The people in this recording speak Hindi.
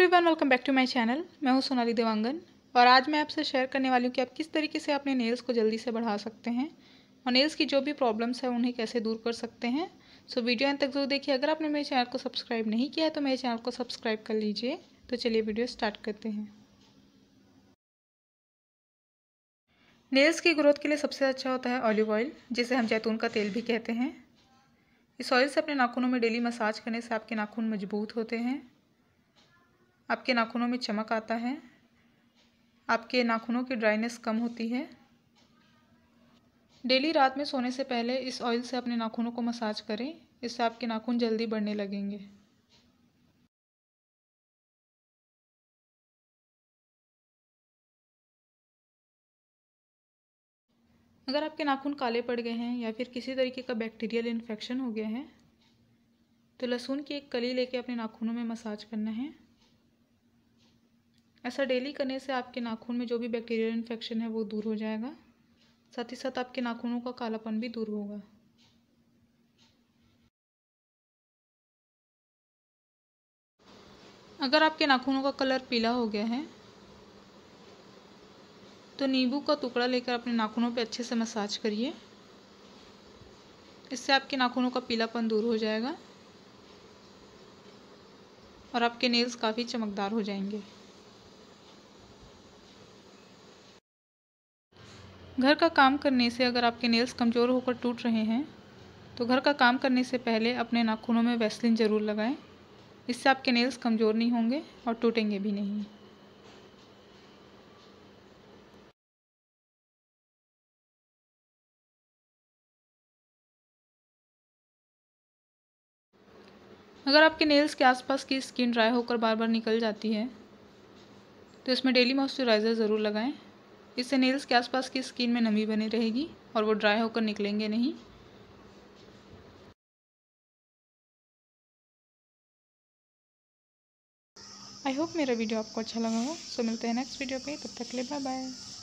everyone welcome back to my channel मैं हूं सोनाली देवांगन और आज मैं आपसे शेयर करने वाली हूं कि आप किस तरीके से अपने नेल्स को जल्दी से बढ़ा सकते हैं और नेल्स की जो भी प्रॉब्लम्स हैं उन्हें कैसे दूर कर सकते हैं सो वीडियो अंत तक जरूर देखिए अगर आपने मेरे चैनल को सब्सक्राइब नहीं किया है तो मेरे चैनल को सब्सक्राइब कर लीजिए तो चलिए वीडियो स्टार्ट करते हैं नेल्स की ग्रोथ के लिए सबसे अच्छा होता है ऑलिव ऑयल जिसे हम जैतून का तेल भी कहते हैं इस ऑयल से अपने नाखूनों में डेली मसाज करने से आपके नाखून मजबूत होते हैं आपके नाखूनों में चमक आता है आपके नाखूनों की ड्राइनेस कम होती है डेली रात में सोने से पहले इस ऑयल से अपने नाखूनों को मसाज करें इससे आपके नाखून जल्दी बढ़ने लगेंगे अगर आपके नाखून काले पड़ गए हैं या फिर किसी तरीके का बैक्टीरियल इन्फेक्शन हो गया है तो लहसुन की एक कली लेके अपने नाखूनों में मसाज करना है ऐसा डेली करने से आपके नाखून में जो भी बैक्टीरियल इन्फेक्शन है वो दूर हो जाएगा साथ ही साथ आपके नाखूनों का कालापन भी दूर होगा अगर आपके नाखूनों का कलर पीला हो गया है तो नींबू का टुकड़ा लेकर अपने नाखूनों पर अच्छे से मसाज करिए इससे आपके नाखूनों का पीलापन दूर हो जाएगा और आपके नेल्स काफ़ी चमकदार हो जाएंगे घर का काम करने से अगर आपके नेल्स कमज़ोर होकर टूट रहे हैं तो घर का काम करने से पहले अपने नाखूनों में वैसलिन ज़रूर लगाएं इससे आपके नेल्स कमज़ोर नहीं होंगे और टूटेंगे भी नहीं अगर आपके नेल्स के आसपास की स्किन ड्राई होकर बार बार निकल जाती है तो इसमें डेली मॉइस्चराइज़र ज़रूर लगाएं इससे नेल्स के आसपास की स्किन में नमी बनी रहेगी और वो ड्राई होकर निकलेंगे नहीं आई होप मेरा वीडियो आपको अच्छा लगा हो सो मिलते हैं नेक्स्ट वीडियो पे तब तक ले बाय बाय